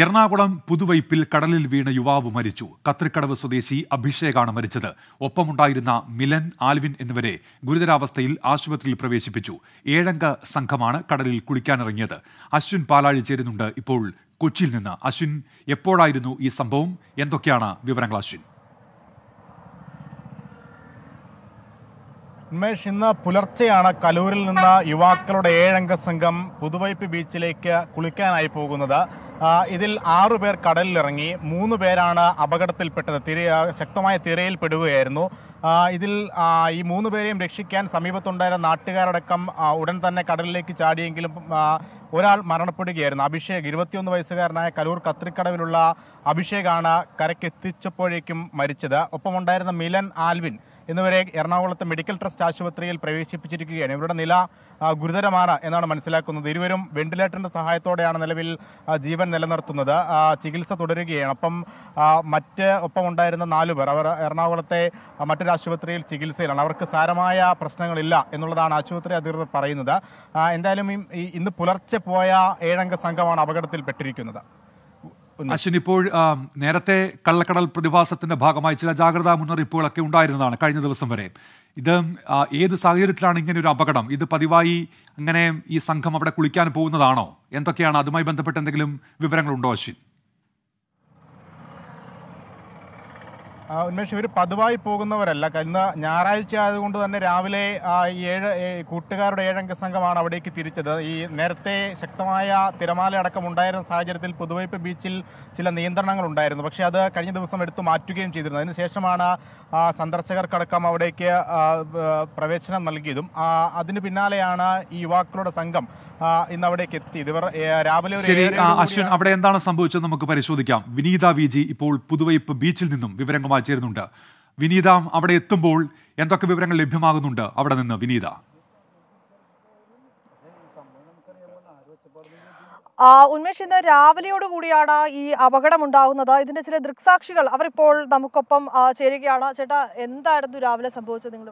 എറണാകുളം പുതുവൈപ്പിൽ കടലിൽ വീണ യുവാവ് മരിച്ചു കത്രിക്കടവ് സ്വദേശി അഭിഷേകാണ് മരിച്ചത് ഒപ്പമുണ്ടായിരുന്ന മിലൻ ആൽവിൻ എന്നിവരെ ഗുരുതരാവസ്ഥയിൽ ആശുപത്രിയിൽ പ്രവേശിപ്പിച്ചു ഏഴംഗ സംഘമാണ് കടലിൽ കുളിക്കാനിറങ്ങിയത് അശ്വിൻ പാലാഴി ചേരുന്നുണ്ട് ഇപ്പോൾ കൊച്ചിയിൽ നിന്ന് അശ്വിൻ എപ്പോഴായിരുന്നു ഈ സംഭവം എന്തൊക്കെയാണ് വിവരങ്ങൾ അശ്വിൻ ഉന്മേഷ് ഇന്ന് പുലർച്ചെയാണ് കലൂരിൽ നിന്ന് യുവാക്കളുടെ ഏഴംഗ സംഘം പുതുവൈപ്പ് ബീച്ചിലേക്ക് കുളിക്കാനായി പോകുന്നത് ഇതിൽ ആറു പേർ കടലിലിറങ്ങി മൂന്ന് പേരാണ് അപകടത്തിൽപ്പെട്ടത് തിര ശക്തമായ തിരയിൽപ്പെടുകയായിരുന്നു ഇതിൽ ഈ മൂന്ന് പേരെയും രക്ഷിക്കാൻ സമീപത്തുണ്ടായിരുന്ന നാട്ടുകാരടക്കം ഉടൻ തന്നെ കടലിലേക്ക് ചാടിയെങ്കിലും ഒരാൾ മരണപ്പെടുകയായിരുന്നു അഭിഷേക് ഇരുപത്തിയൊന്ന് വയസ്സുകാരനായ കലൂർ കത്രിക്കടവിലുള്ള അഭിഷേകാണ് കരക്കെത്തിച്ചപ്പോഴേക്കും മരിച്ചത് ഒപ്പമുണ്ടായിരുന്ന മിലൻ ആൽവിൻ ഇന്നുവരെ എറണാകുളത്തെ മെഡിക്കൽ ട്രസ്റ്റ് ആശുപത്രിയിൽ പ്രവേശിപ്പിച്ചിരിക്കുകയാണ് ഇവരുടെ നില ഗുരുതരമാണ് എന്നാണ് മനസ്സിലാക്കുന്നത് ഇരുവരും വെന്റിലേറ്ററിന്റെ സഹായത്തോടെയാണ് നിലവിൽ ജീവൻ നിലനിർത്തുന്നത് ചികിത്സ തുടരുകയാണ് അപ്പം മറ്റ് ഒപ്പം ഉണ്ടായിരുന്ന നാലു പേർ അവർ എറണാകുളത്തെ മറ്റൊരു ആശുപത്രിയിൽ ചികിത്സയിലാണ് അവർക്ക് സാരമായ പ്രശ്നങ്ങളില്ല എന്നുള്ളതാണ് ആശുപത്രി അധികൃതർ പറയുന്നത് എന്തായാലും ഇന്ന് പുലർച്ചെ പോയ ഏഴംഗ സംഘമാണ് അപകടത്തിൽപ്പെട്ടിരിക്കുന്നത് അശ്വിൻ ഇപ്പോൾ നേരത്തെ കള്ളക്കടൽ പ്രതിഭാസത്തിന്റെ ഭാഗമായി ചില ജാഗ്രതാ മുന്നറിയിപ്പുകളൊക്കെ ഉണ്ടായിരുന്നതാണ് കഴിഞ്ഞ ദിവസം വരെ ഇത് ഏത് സാഹചര്യത്തിലാണ് ഇങ്ങനെ ഒരു അപകടം ഇത് പതിവായി അങ്ങനെ ഈ സംഘം അവിടെ കുളിക്കാൻ പോകുന്നതാണോ എന്തൊക്കെയാണ് അതുമായി ബന്ധപ്പെട്ട് എന്തെങ്കിലും വിവരങ്ങളുണ്ടോ അശ്വിൻ ഉന്മേഷം ഇവർ പതിവായി പോകുന്നവരല്ല ഇന്ന് ഞായറാഴ്ച ആയതുകൊണ്ട് തന്നെ രാവിലെ ഏഴ് കൂട്ടുകാരുടെ ഏഴംഗ സംഘമാണ് അവിടേക്ക് തിരിച്ചത് ഈ നേരത്തെ ശക്തമായ തിരമാല അടക്കം ഉണ്ടായിരുന്ന സാഹചര്യത്തിൽ പുതുവൈപ്പ് ബീച്ചിൽ ചില നിയന്ത്രണങ്ങൾ ഉണ്ടായിരുന്നു പക്ഷേ അത് കഴിഞ്ഞ ദിവസം എടുത്തു മാറ്റുകയും ചെയ്തിരുന്നു അതിനുശേഷമാണ് സന്ദർശകർക്കടക്കം അവിടേക്ക് പ്രവേശനം നൽകിയതും അതിന് പിന്നാലെയാണ് ഈ യുവാക്കളുടെ സംഘം ഇന്ന് അവിടേക്ക് എത്തി ഇവർ രാവിലെ ശരി അശ്വിൻ അവിടെ എന്താണ് സംഭവിച്ചത് നമുക്ക് പരിശോധിക്കാം വിനീത വി ജി ഇപ്പോൾ പുതുവൈപ്പ് ബീച്ചിൽ നിന്നും വിവരങ്ങളുമായി ചേരുന്നുണ്ട് വിനീത അവിടെ എത്തുമ്പോൾ എന്തൊക്കെ വിവരങ്ങൾ ലഭ്യമാകുന്നുണ്ട് അവിടെ നിന്ന് വിനീത ഉന്മേഷ് ഇന്ന് രാവിലെയോടുകൂടിയാണ് കൂടിയാണ് ഈ ഉണ്ടാകുന്നത് ഇതിന്റെ ചില ദൃക്സാക്ഷികൾ അവരിപ്പോൾ നമുക്കൊപ്പം ചേരുകയാണ് ചേട്ടാ എന്തായിരുന്നു രാവിലെ സംഭവിച്ചത് നിങ്ങൾ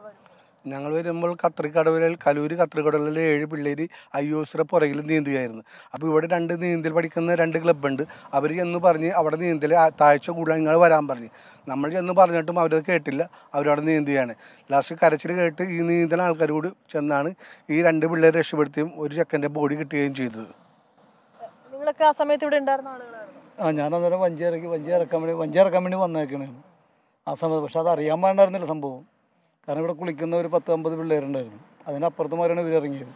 ഞങ്ങൾ വരുമ്പോൾ കത്രിക്കടവിൽ കലൂർ കത്രിക്കടവിൽ ഏഴ് പിള്ളേർ ഐ ഒസിയുടെ പുറകിൽ നീന്തുകയായിരുന്നു അപ്പോൾ ഇവിടെ രണ്ട് നീന്തൽ പഠിക്കുന്ന രണ്ട് ക്ലബ്ബുണ്ട് അവർ ചെന്ന് പറഞ്ഞ് അവിടെ നീന്തൽ താഴ്ച കൂടാൻ നിങ്ങൾ വരാൻ പറഞ്ഞു നമ്മൾ ചെന്ന് പറഞ്ഞിട്ടും അവരത് കേട്ടില്ല അവരവിടെ നീന്തുകയാണ് ലാസ്റ്റ് കരച്ചിൽ കേട്ട് ഈ നീന്തൽ ആൾക്കാരോട് ചെന്നാണ് ഈ രണ്ട് പിള്ളേരെ രക്ഷപ്പെടുത്തുകയും ഒരു ചെക്കൻ്റെ ബോഡി കിട്ടുകയും ചെയ്തത് നിങ്ങളൊക്കെ ആ സമയത്ത് ഇവിടെ ഉണ്ടായിരുന്ന ആളുകളായിരുന്നു ആ ഞാൻ അന്നേരം വഞ്ചി ഇറക്കി വഞ്ചി ഇറക്കാൻ വേണ്ടി വഞ്ചി ഇറക്കാൻ വേണ്ടി വന്നേക്കണേ ആ സമയത്ത് പക്ഷെ അത് അറിയാൻ പാടായിരുന്നില്ല സംഭവം കാരണം ഇവിടെ കുളിക്കുന്ന ഒരു പത്ത് അമ്പത് പിള്ളേരുണ്ടായിരുന്നു അതിനപ്പുറത്തുമാരാണ് ഇവർ ഇറങ്ങിയത്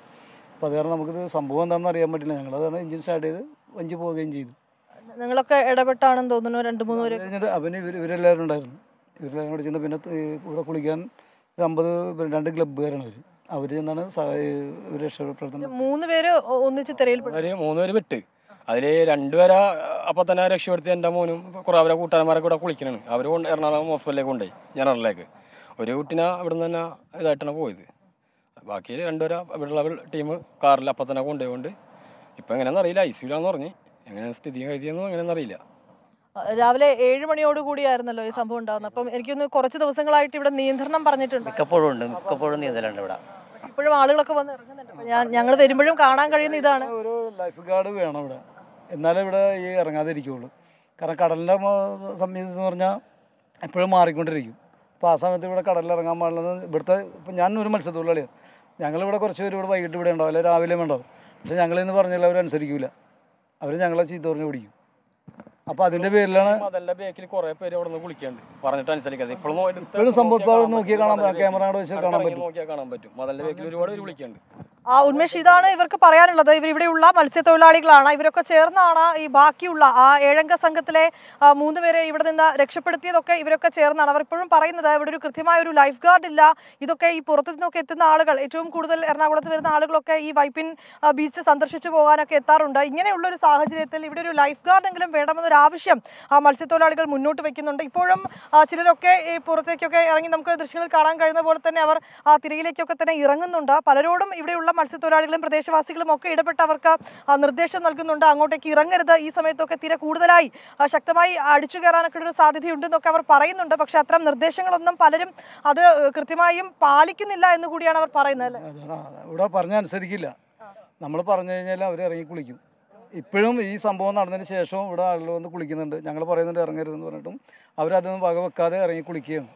അപ്പോൾ അത് കാരണം നമുക്കിത് സംഭവം എന്താണെന്ന് അറിയാൻ പറ്റില്ല ഞങ്ങൾ അതാണ് എഞ്ചിൻ സ്റ്റാർട്ട് ചെയ്ത് വഞ്ചി പോവുകയും ചെയ്തു നിങ്ങളൊക്കെ ഇടപെട്ടാണെന്ന് തോന്നുന്നു രണ്ട് മൂന്ന് പേര് കഴിഞ്ഞിട്ട് അവന് ഇവർ ഇവരെല്ലാവരും ഉണ്ടായിരുന്നു ഇവരെല്ലാവരും കൂടെ ചെന്ന് പിന്നെ ഇവിടെ കുളിക്കാൻ അമ്പത് രണ്ട് ക്ലബ്ബുകാരാണ് അവർ അവർ ചെന്നാണ് രക്ഷപ്പെടുത്തുന്നത് മൂന്ന് പേര് ഒന്നിച്ച് തിരയിൽ മൂന്ന് പേര് വിട്ട് അതിൽ രണ്ടുപേരെ അപ്പം തന്നെ രക്ഷപ്പെടുത്തി എൻ്റെ മോനും കുറേ അവരെ കൂട്ടുകാരന്മാരൊക്കെ ഇവിടെ കുളിക്കണാണ് അവർ എറണാകുളം ഹോസ്പിറ്റലിലേക്ക് കൊണ്ടുപോയി ജനറലിലേക്ക് ഒരു കുട്ടിനെ അവിടെ നിന്ന് തന്നെ ഇതായിട്ടാണ് പോയത് ബാക്കി രണ്ടുപേരെ ഇവിടെയുള്ള ടീം കാറിൽ അപ്പം തന്നെ കൊണ്ടുപോയിക്കൊണ്ട് ഇപ്പം എങ്ങനെയാണെന്ന് അറിയില്ല ഐ സിയിലാന്ന് പറഞ്ഞ് എങ്ങനെയാണ് സ്ഥിതി കരുതിയെന്നും എങ്ങനെയാണെന്ന് അറിയില്ല രാവിലെ ഏഴ് മണിയോട് കൂടിയായിരുന്നല്ലോ ഈ സംഭവം ഉണ്ടാകുന്നത് അപ്പം എനിക്കൊന്ന് കുറച്ച് ദിവസങ്ങളായിട്ട് ഇവിടെ നിയന്ത്രണം പറഞ്ഞിട്ടുണ്ട് മിക്കപ്പോഴും ഉണ്ട് മിക്കപ്പോഴും നീന്തലുണ്ട് ഇവിടെ ഇപ്പോഴും ആളുകളൊക്കെ വന്ന് ഇറങ്ങുന്നുണ്ട് ഞാൻ ഞങ്ങൾ വരുമ്പോഴും കാണാൻ കഴിയുന്ന ഇതാണ് ഒരു ലൈഫ് ഗാർഡ് വേണം ഇവിടെ എന്നാലും ഇവിടെ ഈ ഇറങ്ങാതിരിക്കുള്ളൂ കാരണം കടലിൻ്റെ സമയത്ത് എന്ന് പറഞ്ഞാൽ എപ്പോഴും മാറിക്കൊണ്ടിരിക്കും അപ്പോൾ ആ സമയത്ത് ഇവിടെ കടലിൽ പാടില്ലെന്ന് ഇവിടുത്തെ ഇപ്പം ഞാൻ ഒരു മത്സ്യത്തൊഴിലാളിയാണ് ഞങ്ങളിവിടെ കുറച്ച് പേര് ഇവിടെ വൈകിട്ട് ഇവിടെ ഉണ്ടാവും അല്ലെങ്കിൽ രാവിലെയും ഉണ്ടാവും പക്ഷേ ഞങ്ങളിന്ന് പറഞ്ഞാൽ അവർ അനുസരിക്കില്ല അവർ ഞങ്ങളെ ചീത്ത പറഞ്ഞ് കുടിക്കും അപ്പൊ അതിന്റെ പേരിലാണ് അതല്ല ബേക്കിൽ കുറെ പേര് അവിടെ നിന്ന് കുളിക്കാണ്ട് പറഞ്ഞിട്ട് അനുസരിക്കാതെ ഇപ്പോഴും സംഭവം നോക്കിയാൽ കാണാൻ ക്യാമറ വെച്ച് കാണാൻ പറ്റും നോക്കിയാൽ കാണാൻ പറ്റും അതല്ല ബേക്കിൽ ഒരുപാട് പേര് ആ ഉന്മേഷ് ഇതാണ് ഇവർക്ക് പറയാനുള്ളത് ഇവരിവിടെയുള്ള മത്സ്യത്തൊഴിലാളികളാണ് ഇവരൊക്കെ ചേർന്നാണ് ഈ ബാക്കിയുള്ള ആ ഏഴംഗ സംഘത്തിലെ മൂന്ന് പേരെ ഇവിടെ നിന്ന് രക്ഷപ്പെടുത്തിയതൊക്കെ ഇവരൊക്കെ ചേർന്നാണ് അവർ ഇപ്പോഴും പറയുന്നത് ഇവിടെ ഒരു കൃത്യമായ ഒരു ലൈഫ് ഗാർഡ് ഇല്ല ഇതൊക്കെ ഈ പുറത്തു നിന്നൊക്കെ എത്തുന്ന ആളുകൾ ഏറ്റവും കൂടുതൽ എറണാകുളത്ത് വരുന്ന ആളുകളൊക്കെ ഈ വൈപ്പിൻ ബീച്ച് സന്ദർശിച്ചു പോകാനൊക്കെ എത്താറുണ്ട് ഇങ്ങനെയുള്ള ഒരു സാഹചര്യത്തിൽ ഇവിടെ ഒരു ലൈഫ് ഗാർഡെങ്കിലും വേണമെന്നൊരു ആവശ്യം ആ മത്സ്യത്തൊഴിലാളികൾ മുന്നോട്ട് വയ്ക്കുന്നുണ്ട് ഇപ്പോഴും ചിലരൊക്കെ ഈ പുറത്തേക്കൊക്കെ ഇറങ്ങി നമുക്ക് ദൃശ്യങ്ങൾ കാണാൻ കഴിയുന്ന പോലെ തന്നെ അവർ ആ തിരയിലേക്കൊക്കെ തന്നെ ഇറങ്ങുന്നുണ്ട് പലരോടും ഇവിടെയുള്ള മത്സ്യത്തൊഴിലാളികളും പ്രദേശവാസികളും ഒക്കെ ഇടപെട്ട് അവർക്ക് നിർദ്ദേശം നൽകുന്നുണ്ട് അങ്ങോട്ടേക്ക് ഇറങ്ങരുത് ഈ സമയത്തൊക്കെ തീരെ കൂടുതലായി ശക്തമായി അടിച്ചു കയറാനൊക്കെ ഒരു സാധ്യതയുണ്ടെന്നൊക്കെ അവർ പറയുന്നുണ്ട് പക്ഷെ അത്തരം നിർദ്ദേശങ്ങളൊന്നും പലരും അത് കൃത്യമായും പാലിക്കുന്നില്ല എന്ന് കൂടിയാണ് അവർ പറയുന്നത് ഇവിടെ പറഞ്ഞ അനുസരിക്കില്ല നമ്മൾ പറഞ്ഞു കഴിഞ്ഞാൽ അവർ ഇറങ്ങി കുളിക്കും ഇപ്പോഴും ഈ സംഭവം നടന്നതിന് ശേഷവും ഇവിടെ ആളുകൾ വന്ന് കുളിക്കുന്നുണ്ട് ഞങ്ങൾ പറയുന്നുണ്ട് ഇറങ്ങരുതെന്ന് പറഞ്ഞിട്ടും അവരതൊന്നും വകവെക്കാതെ ഇറങ്ങി കുളിക്കുകയാണ്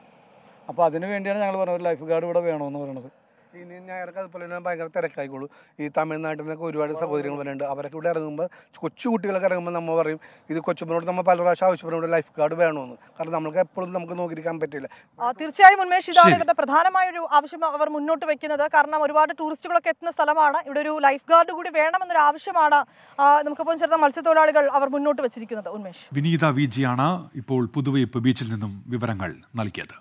അപ്പോൾ അതിന് വേണ്ടിയാണ് ഞങ്ങൾ പറഞ്ഞത് ലൈഫ് ഗാർഡ് ഇവിടെ വേണമെന്ന് പറയുന്നത് ശനി ഞായറൊക്കെ അതുപോലെ തന്നെ ഭയങ്കര തിരക്കായിക്കോളും ഈ തമിഴ്നാട്ടിൽ നിന്നൊക്കെ ഒരുപാട് സഹോദരങ്ങൾ വരുന്നുണ്ട് അവരൊക്കെ ഇവിടെ ഇറങ്ങുമ്പോൾ കൊച്ചു കുട്ടികളൊക്കെ ഇറങ്ങുമ്പോൾ നമ്മൾ പറയും ഇത് കൊച്ചുമ്മനോട് നമ്മൾ പല പ്രാവശ്യം ആവശ്യപ്പെടുന്ന ലൈഫ് ഗാർഡ് വേണമെന്ന് കാരണം നമ്മൾക്ക് എപ്പോഴും നമുക്ക് നോക്കിയിരിക്കാൻ പറ്റില്ല തീർച്ചയായും ഉന്മേഷ് ഇതാണ് ഇവരുടെ പ്രധാനമായ ഒരു ആവശ്യം അവർ മുന്നോട്ട് വെക്കുന്നത് കാരണം ഒരുപാട് ടൂറിസ്റ്റുകളൊക്കെ എത്തുന്ന സ്ഥലമാണ് ഇവിടെ ഒരു ലൈഫ് ഗാർഡ് കൂടി വേണമെന്നൊരു ആവശ്യമാണ് നമുക്കിപ്പോൾ ചേർന്ന മത്സ്യത്തൊഴിലാളികൾ അവർ മുന്നോട്ട് വെച്ചിരിക്കുന്നത് ഉന്മേഷ് വിനീത വിജിയാണ് ഇപ്പോൾ പുതുവൈപ്പ് ബീച്ചിൽ നിന്നും വിവരങ്ങൾ നൽകിയത്